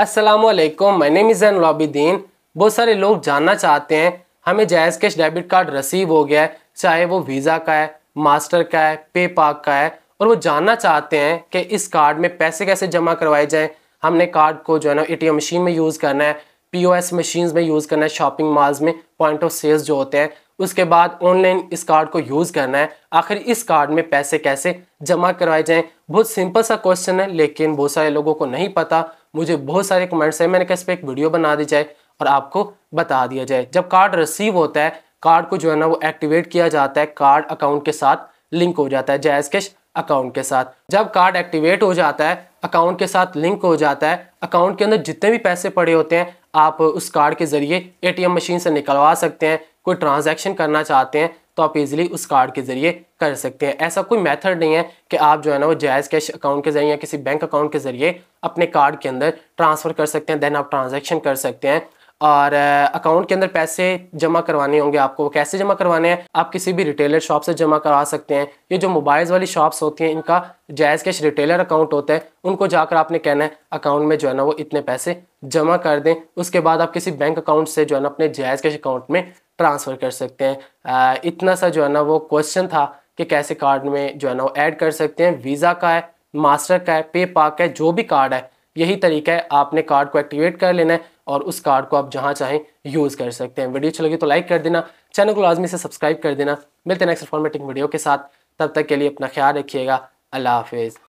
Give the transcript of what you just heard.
असलम मैंने name is बहुत सारे लोग जानना चाहते हैं हमें जायज़ कैश डेबिट कार्ड रसीव हो गया है चाहे वो वीज़ा का है मास्टर का है पे पाक का है और वो जानना चाहते हैं कि इस कार्ड में पैसे कैसे जमा करवाए जाएँ हमने कार्ड को जो है ना ए मशीन में यूज़ करना है पी ओ एस मशीन्स में यूज़ करना है शॉपिंग मॉल्स में पॉइंट ऑफ सेल्स जो होते हैं उसके बाद ऑनलाइन इस कार्ड को यूज़ करना है आखिर इस कार्ड में पैसे कैसे जमा करवाए जाएं बहुत सिंपल सा क्वेश्चन है लेकिन बहुत सारे लोगों को नहीं पता मुझे बहुत सारे कमेंट्स हैं मैंने कहा इस पर एक वीडियो बना दी जाए और आपको बता दिया जाए जब कार्ड रिसीव होता है कार्ड को जो है ना वो एक्टिवेट किया जाता है कार्ड अकाउंट के साथ लिंक हो जाता है जैज कैश अकाउंट के साथ जब कार्ड एक्टिवेट हो जाता है अकाउंट के साथ लिंक हो जाता है अकाउंट के अंदर जितने भी पैसे पड़े होते हैं आप उस कार्ड के जरिए एटीएम मशीन से निकलवा सकते हैं कोई ट्रांजैक्शन करना चाहते हैं तो आप इजीली उस कार्ड के जरिए कर सकते हैं ऐसा कोई मेथड नहीं है कि आप जो है ना वो जायज़ कैश अकाउंट के जरिए या किसी बैंक अकाउंट के जरिए अपने कार्ड के अंदर ट्रांसफ़र कर सकते हैं देन आप ट्रांजेक्शन कर सकते हैं और अकाउंट के अंदर पैसे जमा करवाने होंगे आपको कैसे जमा करवाने हैं आप किसी भी रिटेलर शॉप से जमा करवा सकते हैं ये जो मोबाइल्स वाली शॉप्स होती हैं इनका जायज़ कैश रिटेलर अकाउंट होता है उनको जाकर आपने कहना है अकाउंट में जो है ना वो इतने पैसे जमा कर दें उसके बाद आप किसी बैंक अकाउंट से जो है ना अपने जायज़ कैश अकाउंट में ट्रांसफ़र कर सकते हैं इतना सा जो है ना वो क्वेश्चन था कि कैसे कार्ड में जो है ना वो ऐड कर सकते हैं वीज़ा का है मास्टर का है पे पाक है जो भी कार्ड है यही तरीका है आपने कार्ड को एक्टिवेट कर लेना है और उस कार्ड को आप जहाँ चाहें यूज़ कर सकते हैं वीडियो अच्छी लगी तो लाइक कर देना चैनल को लाजमी से सब्सक्राइब कर देना मिलते हैं नेक्स्ट फॉर्मेटिंग वीडियो के साथ तब तक के लिए अपना ख्याल रखिएगा अल्लाह हाफिज़